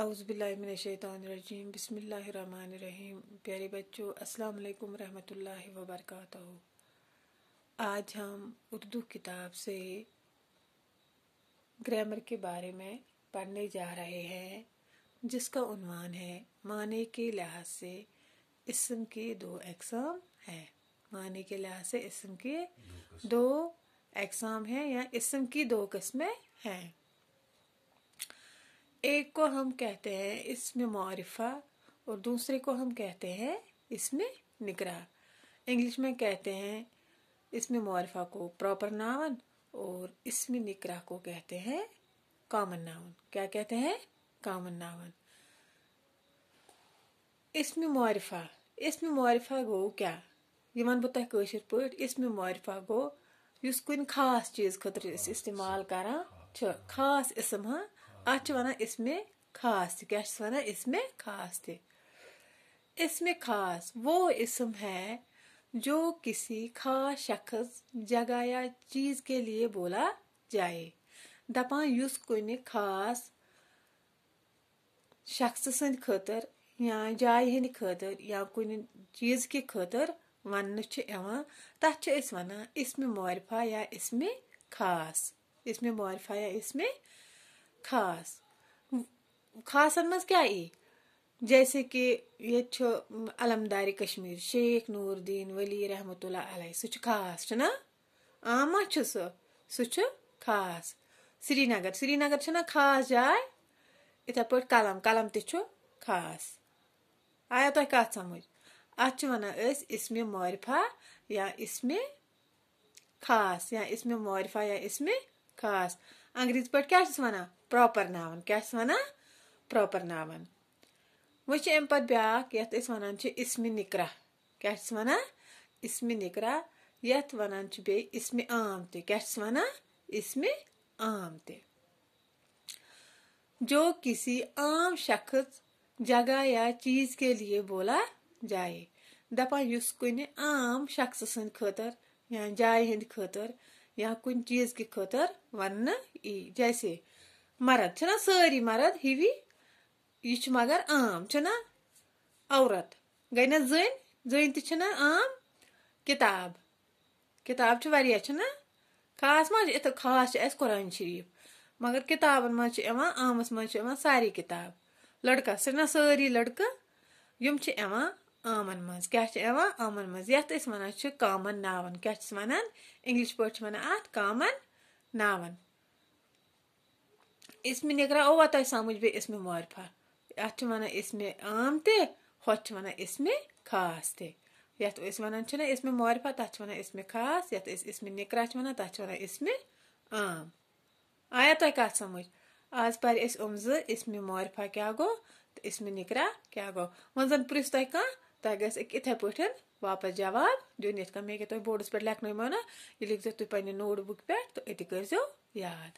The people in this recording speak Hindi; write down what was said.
अउज़बिल्लिमिनशैतरजीम बसमीम प्यारे बच्चों अस्सलाम वालेकुम रहमतुल्लाहि आज हम उर्दू किताब से ग्रामर के बारे में पढ़ने जा रहे हैं जिसका उनवान है माने के लिहाज से इसम के दो एग्ज़ाम हैं माने के लिहाज से इसम के दो एग्ज़ाम हैं या इसम की दो कस्में हैं एक को हम कहते हैं इसमें मारफा और दूसरे को हम कहते हैं इसमें निगरा इंग्लिश में कहते हैं इसमें मारफा को प्रॉपर नावन और इसमें निगरा को कहते हैं कॉमन नाउन क्या कहते हैं कॉमन नाउन इसमें मारफा इसमें मारफा गो क्या ये वन बो तह कशिर इसमें मारफा गो इस कुन खास चीज खतर इस्तेमाल करा खास इसम हाँ اَتھ چھِ وَنان اِسمے خاص تہِ کیٛاہ چھِس وَنان اِسمے خاص تہِ اِسمِ خاص ہے जो किसी खास शख्स जगह या चीज के लिए बोला जाए दपां युस कुन खास शख्स संद खतर या जाय हंद खतर या कुन चीज के खतर वन तथ वन इसम मौरफा या इसम खास इसम मौरफा या इसम खास खास मज क्या ये जैसे कि ये अलमदार कश्मीर शेख नूरदीन वली रहमत सह खास ना आमा सह सह खास श्रीनगर श्रीनगर ना खास जाय इत पे कलम कलम तु खास आया तो कत समझ अत वन इसमें मारफा या इसमें खास या इसमें मारफा या इसमें खास انگریٖز پٲٹھۍ کیٛاہ چھِس وَنان پرٛاپَر ناوُن کیٛاہ چھِس وَنان پرٛاپَر ناوُن وۄنۍ چھِ اَمہِ پَتہٕ بیٛاکھ یَتھ أسۍ وَنان چھِ اِسمہِ نِکرا کیٛاہ چھِس وَنان اِسمہِ نِکرا یَتھ وَنان چھِ بیٚیہِ اِسمہِ عام تہِ کیٛاہ چھِس وَنان اِسمہِ عام تہِ جو کسی عام شخص جگہ یا چیٖز کے لیے بولا جایے دَپان یُس کُنہِ عام شخصہٕ سٕنٛدِ خٲطرٕ یا جایہِ ہٕنٛدِ خٲطرٕ या कुछ चीज के खतर वन जैसे मरद छना सारी मरद हिवी यह मगर आम छना औरत गई ना जन जन तना आम किताब किताब छना खास मा तो खास कुरान शरीफ मगर किताबन मं आमस मं सारी किताब लड़का सना सारी लड़का यम آمَن منٛز کیٛاہ چھِ یِوان آمَن منٛز یَتھ أسۍ وَنان چھِ کامَن ناوَن کیٛاہ چھِس وَنان اِنٛگلِش پٲٹھۍ چھِ وَنان اَتھ کامَن ناوَن اِسمہِ نِگرا اووا تۄہہِ سَمٕجھ بیٚیہِ اِسمہِ مورفا اَتھ چھِ وَنان اِسمہِ عام تہِ ہۄتھ چھِ وَنان اِسمہِ خاص تہِ یَتھ أسۍ وَنان چھِنا اِسمہِ مورفا تَتھ چھِ وَنان اِسمہِ خاص یَتھ أسۍ اِسمہِ نِکرا چھِ وَنان تَتھ چھِ وَنان اِسمہِ عام آیا تۄہہِ کَتھ سَمٕجھ آز پَرِ أسۍ یِم زٕ اِسمہِ مورفا کیٛاہ گوٚو تہٕ اِسمہِ نِکرا کیٛاہ گوٚو وۄنۍ زَن پِرٛژھ تۄہہِ کانٛہہ تۄہہِ گژھِ یِتھَے پٲٹھۍ واپَس جواب دیُن یِتھ کٔنۍ مےٚ ییٚکیٛاہ تۄہہِ بوڈَس پٮ۪ٹھ لیکھنٲیمو نا یہِ لیکھزیو تُہۍ پنٛنہِ نوٹ بُک پٮ۪ٹھ تہٕ أتی کٔرۍزیو یاد